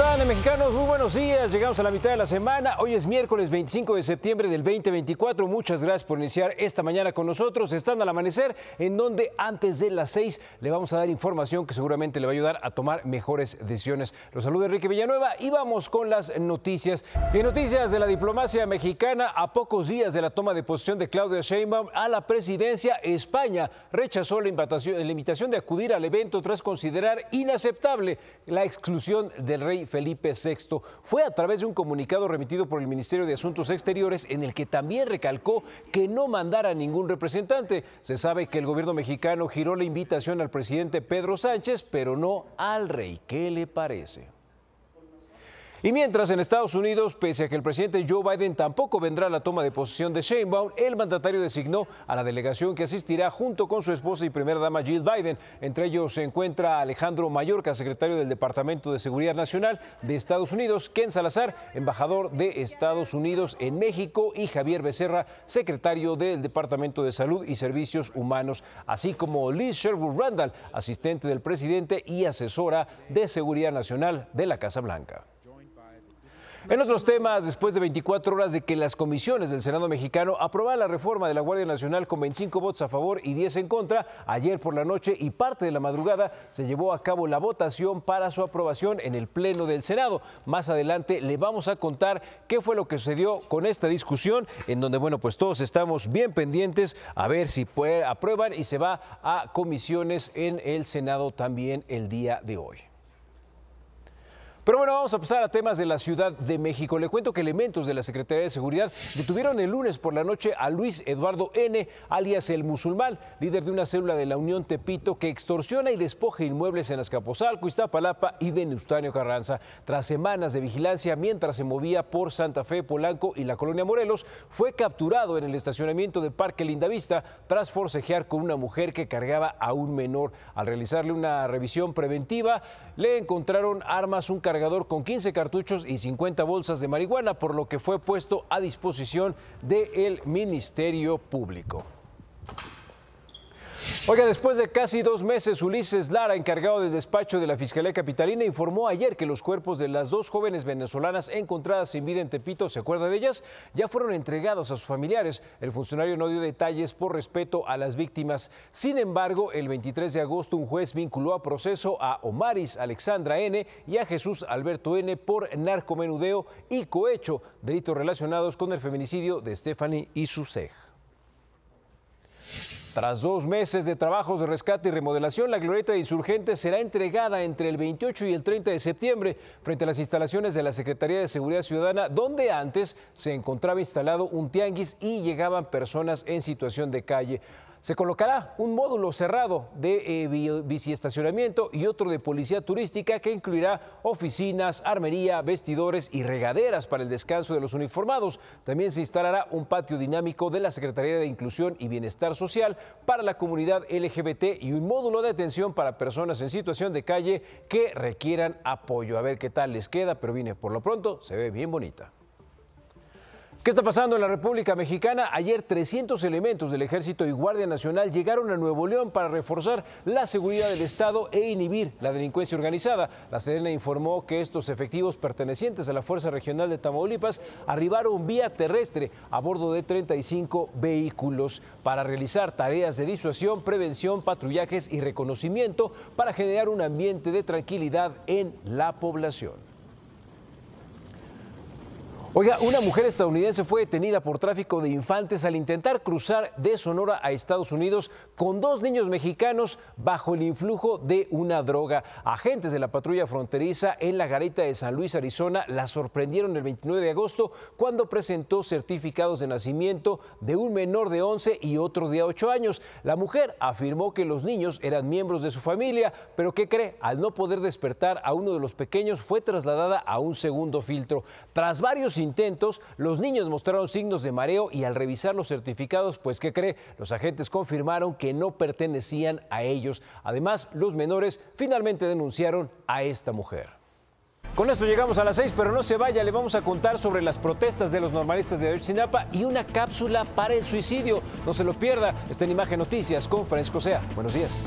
Eh, mexicanos? Muy buenos días. Llegamos a la mitad de la semana. Hoy es miércoles 25 de septiembre del 2024. Muchas gracias por iniciar esta mañana con nosotros. Están al amanecer, en donde antes de las seis le vamos a dar información que seguramente le va a ayudar a tomar mejores decisiones. Los saluda Enrique Villanueva y vamos con las noticias. Bien, noticias de la diplomacia mexicana. A pocos días de la toma de posición de Claudia Sheinbaum a la presidencia, España rechazó la invitación, la invitación de acudir al evento tras considerar inaceptable la exclusión del rey Felipe VI fue a través de un comunicado remitido por el Ministerio de Asuntos Exteriores en el que también recalcó que no mandara ningún representante. Se sabe que el gobierno mexicano giró la invitación al presidente Pedro Sánchez, pero no al rey. ¿Qué le parece? Y mientras en Estados Unidos, pese a que el presidente Joe Biden tampoco vendrá a la toma de posesión de Sheinbaum, el mandatario designó a la delegación que asistirá junto con su esposa y primera dama Jill Biden. Entre ellos se encuentra Alejandro Mallorca, secretario del Departamento de Seguridad Nacional de Estados Unidos, Ken Salazar, embajador de Estados Unidos en México, y Javier Becerra, secretario del Departamento de Salud y Servicios Humanos, así como Liz Sherwood Randall, asistente del presidente y asesora de Seguridad Nacional de la Casa Blanca. En otros temas, después de 24 horas de que las comisiones del Senado mexicano aprobaran la reforma de la Guardia Nacional con 25 votos a favor y 10 en contra, ayer por la noche y parte de la madrugada se llevó a cabo la votación para su aprobación en el Pleno del Senado. Más adelante le vamos a contar qué fue lo que sucedió con esta discusión, en donde, bueno, pues todos estamos bien pendientes a ver si aprueban y se va a comisiones en el Senado también el día de hoy. Pero bueno, vamos a pasar a temas de la Ciudad de México. Le cuento que elementos de la Secretaría de Seguridad detuvieron el lunes por la noche a Luis Eduardo N., alias el musulmán, líder de una célula de la Unión Tepito que extorsiona y despoja inmuebles en Azcapotzalco, Iztapalapa y Benustanio Carranza. Tras semanas de vigilancia mientras se movía por Santa Fe, Polanco y la colonia Morelos, fue capturado en el estacionamiento de Parque Lindavista tras forcejear con una mujer que cargaba a un menor. Al realizarle una revisión preventiva, le encontraron armas, un cargador con 15 cartuchos y 50 bolsas de marihuana, por lo que fue puesto a disposición del Ministerio Público. Oiga, después de casi dos meses, Ulises Lara, encargado del despacho de la Fiscalía Capitalina, informó ayer que los cuerpos de las dos jóvenes venezolanas encontradas sin vida en Tepito, ¿se acuerda de ellas? Ya fueron entregados a sus familiares. El funcionario no dio detalles por respeto a las víctimas. Sin embargo, el 23 de agosto un juez vinculó a proceso a Omaris Alexandra N y a Jesús Alberto N por narcomenudeo y cohecho, delitos relacionados con el feminicidio de Stephanie y su tras dos meses de trabajos de rescate y remodelación, la glorieta de insurgentes será entregada entre el 28 y el 30 de septiembre frente a las instalaciones de la Secretaría de Seguridad Ciudadana, donde antes se encontraba instalado un tianguis y llegaban personas en situación de calle se colocará un módulo cerrado de eh, biciestacionamiento y otro de policía turística que incluirá oficinas, armería, vestidores y regaderas para el descanso de los uniformados. También se instalará un patio dinámico de la Secretaría de Inclusión y Bienestar Social para la comunidad LGBT y un módulo de atención para personas en situación de calle que requieran apoyo. A ver qué tal les queda, pero viene por lo pronto, se ve bien bonita. ¿Qué está pasando en la República Mexicana? Ayer 300 elementos del Ejército y Guardia Nacional llegaron a Nuevo León para reforzar la seguridad del Estado e inhibir la delincuencia organizada. La Serena informó que estos efectivos pertenecientes a la Fuerza Regional de Tamaulipas arribaron vía terrestre a bordo de 35 vehículos para realizar tareas de disuasión, prevención, patrullajes y reconocimiento para generar un ambiente de tranquilidad en la población. Oiga, una mujer estadounidense fue detenida por tráfico de infantes al intentar cruzar de Sonora a Estados Unidos con dos niños mexicanos bajo el influjo de una droga. Agentes de la patrulla fronteriza en la garita de San Luis, Arizona, la sorprendieron el 29 de agosto cuando presentó certificados de nacimiento de un menor de 11 y otro de 8 años. La mujer afirmó que los niños eran miembros de su familia, pero ¿qué cree? Al no poder despertar a uno de los pequeños, fue trasladada a un segundo filtro. Tras varios intentos, los niños mostraron signos de mareo y al revisar los certificados, pues ¿qué cree? Los agentes confirmaron que no pertenecían a ellos. Además, los menores finalmente denunciaron a esta mujer. Con esto llegamos a las seis. pero no se vaya, le vamos a contar sobre las protestas de los normalistas de Ayotzinapa y una cápsula para el suicidio. No se lo pierda, está en Imagen Noticias con Francisco Sea. Buenos días.